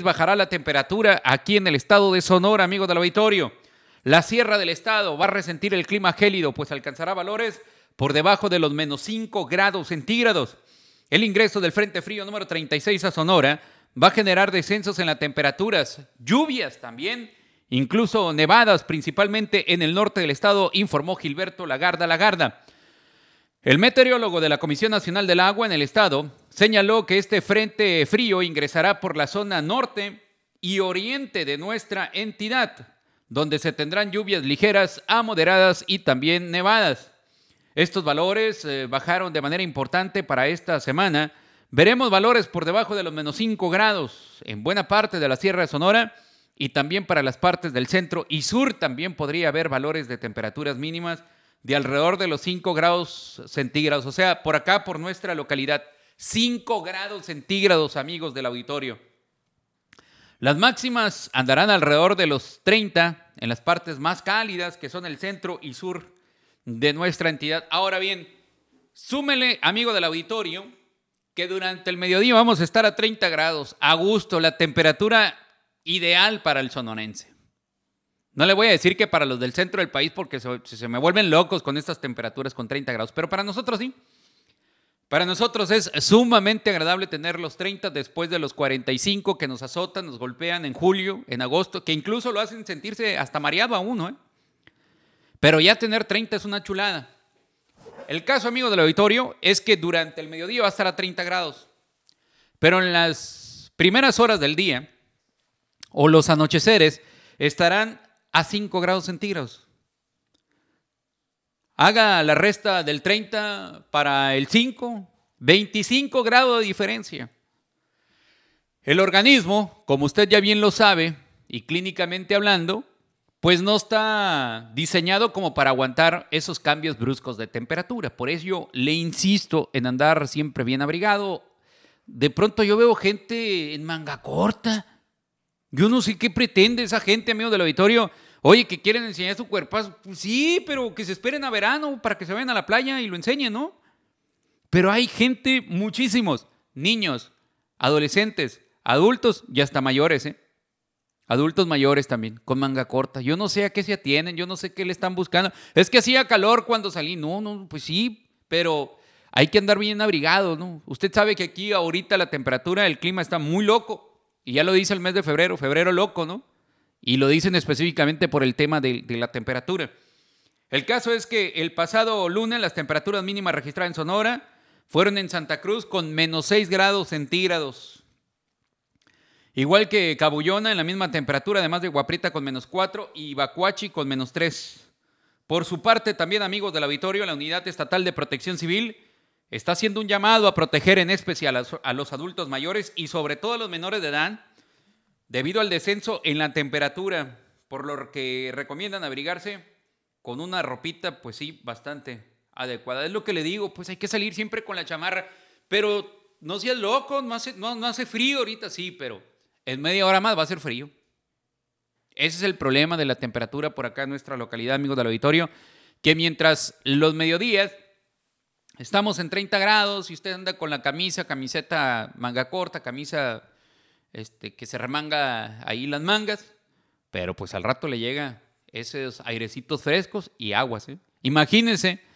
bajará la temperatura aquí en el estado de Sonora, amigos del auditorio. La sierra del estado va a resentir el clima gélido, pues alcanzará valores por debajo de los menos 5 grados centígrados. El ingreso del Frente Frío número 36 a Sonora va a generar descensos en las temperaturas, lluvias también, incluso nevadas, principalmente en el norte del estado, informó Gilberto Lagarda Lagarda. El meteorólogo de la Comisión Nacional del Agua en el estado, Señaló que este frente frío ingresará por la zona norte y oriente de nuestra entidad, donde se tendrán lluvias ligeras a moderadas y también nevadas. Estos valores eh, bajaron de manera importante para esta semana. Veremos valores por debajo de los menos 5 grados en buena parte de la Sierra Sonora y también para las partes del centro y sur también podría haber valores de temperaturas mínimas de alrededor de los 5 grados centígrados, o sea, por acá, por nuestra localidad. 5 grados centígrados, amigos del auditorio. Las máximas andarán alrededor de los 30 en las partes más cálidas, que son el centro y sur de nuestra entidad. Ahora bien, súmele, amigo del auditorio, que durante el mediodía vamos a estar a 30 grados, a gusto, la temperatura ideal para el sononense. No le voy a decir que para los del centro del país, porque se, se me vuelven locos con estas temperaturas con 30 grados, pero para nosotros sí. Para nosotros es sumamente agradable tener los 30 después de los 45 que nos azotan, nos golpean en julio, en agosto, que incluso lo hacen sentirse hasta mareado a uno. Eh? Pero ya tener 30 es una chulada. El caso, amigo del auditorio, es que durante el mediodía va a estar a 30 grados. Pero en las primeras horas del día o los anocheceres estarán a 5 grados centígrados. Haga la resta del 30 para el 5, 25 grados de diferencia. El organismo, como usted ya bien lo sabe, y clínicamente hablando, pues no está diseñado como para aguantar esos cambios bruscos de temperatura. Por eso le insisto en andar siempre bien abrigado. De pronto yo veo gente en manga corta. Yo no sé qué pretende esa gente, amigo del auditorio, Oye, que quieren enseñar su cuerpazo. Pues sí, pero que se esperen a verano para que se vayan a la playa y lo enseñen, ¿no? Pero hay gente, muchísimos, niños, adolescentes, adultos y hasta mayores, ¿eh? Adultos mayores también, con manga corta. Yo no sé a qué se atienen, yo no sé qué le están buscando. Es que hacía calor cuando salí. No, no, pues sí, pero hay que andar bien abrigado, ¿no? Usted sabe que aquí ahorita la temperatura, el clima está muy loco. Y ya lo dice el mes de febrero, febrero loco, ¿no? Y lo dicen específicamente por el tema de, la temperatura. El caso es que el pasado lunes las temperaturas mínimas registradas en Sonora fueron en Santa Cruz con menos 6 grados centígrados. Igual que Cabullona en la misma temperatura, además de Guaprita con menos 4 y Bacuachi con menos 3. Por su parte, también amigos del auditorio, la Unidad Estatal de Protección Civil está haciendo un llamado a proteger en especial a los adultos mayores y sobre todo a los menores de edad debido al descenso en la temperatura, por lo que recomiendan abrigarse con una ropita, pues sí, bastante adecuada. Es lo que le digo, pues hay que salir siempre con la chamarra, pero no seas loco, no hace, no hace frío ahorita, sí, pero en media hora más va a ser frío. Ese es el problema de la temperatura por acá en nuestra localidad, amigos del auditorio, que mientras los mediodías estamos en 30 grados y usted anda con la camisa, camiseta manga corta, camisa este, que se remanga ahí las mangas, pero pues al rato le llega esos airecitos frescos y aguas. ¿eh? Imagínense